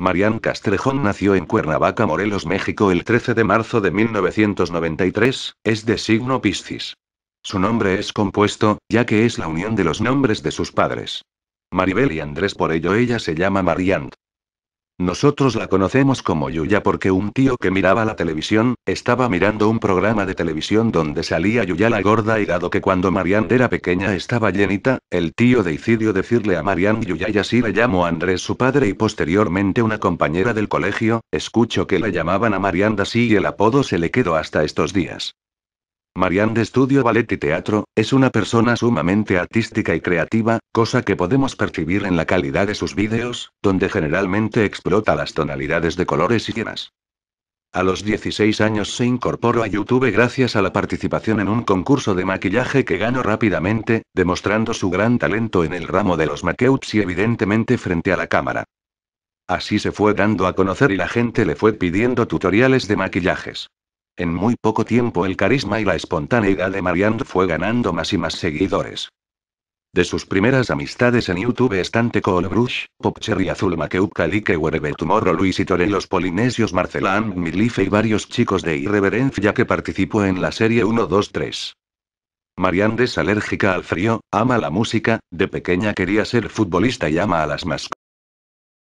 Marian Castrejón nació en Cuernavaca, Morelos, México, el 13 de marzo de 1993, es de signo Piscis. Su nombre es compuesto, ya que es la unión de los nombres de sus padres. Maribel y Andrés, por ello ella se llama Marianne. Nosotros la conocemos como Yuya porque un tío que miraba la televisión, estaba mirando un programa de televisión donde salía Yuya la gorda y dado que cuando Marianne era pequeña estaba llenita, el tío decidió decirle a Marianne Yuya y así le llamó Andrés su padre y posteriormente una compañera del colegio, escuchó que la llamaban a Marianne así y el apodo se le quedó hasta estos días. Marianne de estudio ballet y teatro, es una persona sumamente artística y creativa, cosa que podemos percibir en la calidad de sus vídeos, donde generalmente explota las tonalidades de colores y llenas. A los 16 años se incorporó a YouTube gracias a la participación en un concurso de maquillaje que ganó rápidamente, demostrando su gran talento en el ramo de los makeups y evidentemente frente a la cámara. Así se fue dando a conocer y la gente le fue pidiendo tutoriales de maquillajes. En muy poco tiempo el carisma y la espontaneidad de Marianne fue ganando más y más seguidores. De sus primeras amistades en YouTube están Teco Pop Popcherry Azul Maqueup Like Werebe Tomorrow Luis y torelos Los Polinesios Marcelan Milife y varios chicos de irreverencia que participó en la serie 123. Marianne es alérgica al frío, ama la música, de pequeña quería ser futbolista y ama a las mascotas.